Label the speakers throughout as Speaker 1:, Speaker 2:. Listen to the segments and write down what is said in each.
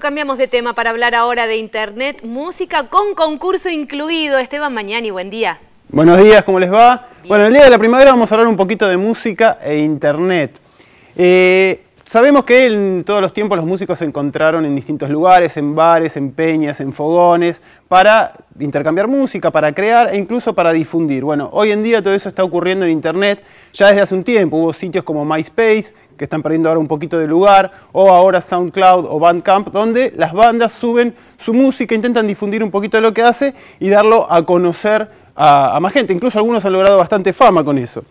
Speaker 1: cambiamos de tema para hablar ahora de Internet, música con concurso incluido. Esteban Mañani, buen día. Buenos días, ¿cómo les va? Bueno, el día de la primavera vamos a hablar un poquito de música e Internet. Eh, Sabemos que en todos los tiempos los músicos se encontraron en distintos lugares, en bares, en peñas, en fogones, para intercambiar música, para crear e incluso para difundir. Bueno, hoy en día todo eso está ocurriendo en Internet ya desde hace un tiempo. Hubo sitios como MySpace, que están perdiendo ahora un poquito de lugar, o ahora SoundCloud o Bandcamp, donde las bandas suben su música, intentan difundir un poquito de lo que hace y darlo a conocer a, a más gente. Incluso algunos han logrado bastante fama con eso.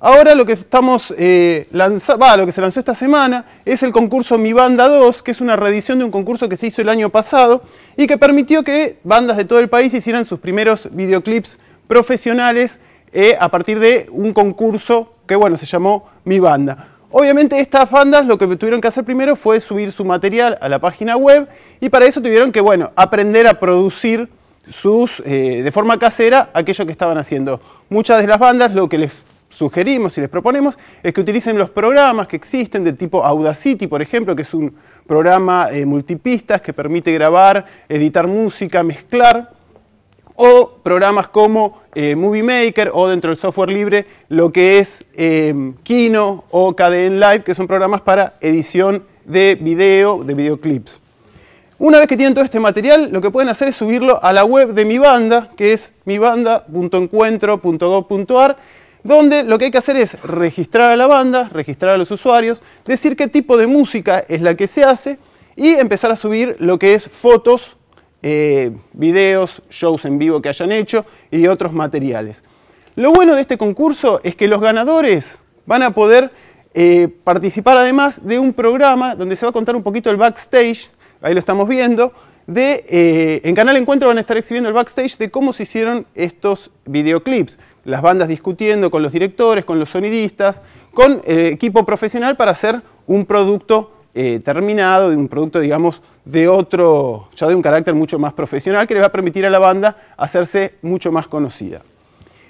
Speaker 1: Ahora lo que estamos eh, lo que se lanzó esta semana es el concurso Mi Banda 2, que es una reedición de un concurso que se hizo el año pasado y que permitió que bandas de todo el país hicieran sus primeros videoclips profesionales eh, a partir de un concurso que bueno, se llamó Mi Banda. Obviamente estas bandas lo que tuvieron que hacer primero fue subir su material a la página web y para eso tuvieron que bueno, aprender a producir sus, eh, de forma casera aquello que estaban haciendo. Muchas de las bandas lo que les sugerimos y les proponemos es que utilicen los programas que existen de tipo Audacity, por ejemplo, que es un programa eh, multipistas que permite grabar, editar música, mezclar, o programas como eh, Movie Maker o dentro del software libre lo que es eh, Kino o KDN Live, que son programas para edición de video, de videoclips. Una vez que tienen todo este material, lo que pueden hacer es subirlo a la web de mi banda, que es mibanda.encuentro.gov.ar, donde lo que hay que hacer es registrar a la banda, registrar a los usuarios, decir qué tipo de música es la que se hace y empezar a subir lo que es fotos, eh, videos, shows en vivo que hayan hecho y otros materiales. Lo bueno de este concurso es que los ganadores van a poder eh, participar además de un programa donde se va a contar un poquito el backstage, ahí lo estamos viendo, eh, en Canal Encuentro van a estar exhibiendo el backstage de cómo se hicieron estos videoclips las bandas discutiendo con los directores, con los sonidistas, con eh, equipo profesional para hacer un producto eh, terminado, de un producto, digamos, de otro, ya de un carácter mucho más profesional, que les va a permitir a la banda hacerse mucho más conocida.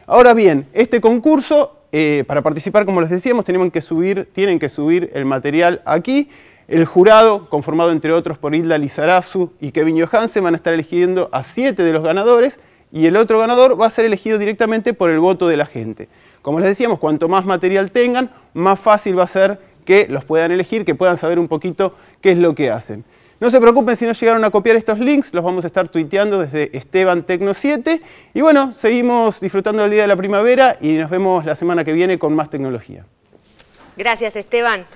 Speaker 1: Ahora bien, este concurso, eh, para participar, como les decíamos, que subir, tienen que subir el material aquí. El jurado, conformado entre otros por Hilda Lizarazu y Kevin Johansen, van a estar eligiendo a siete de los ganadores y el otro ganador va a ser elegido directamente por el voto de la gente. Como les decíamos, cuanto más material tengan, más fácil va a ser que los puedan elegir, que puedan saber un poquito qué es lo que hacen. No se preocupen si no llegaron a copiar estos links, los vamos a estar tuiteando desde Esteban Tecno 7. Y bueno, seguimos disfrutando del Día de la Primavera y nos vemos la semana que viene con más tecnología. Gracias Esteban.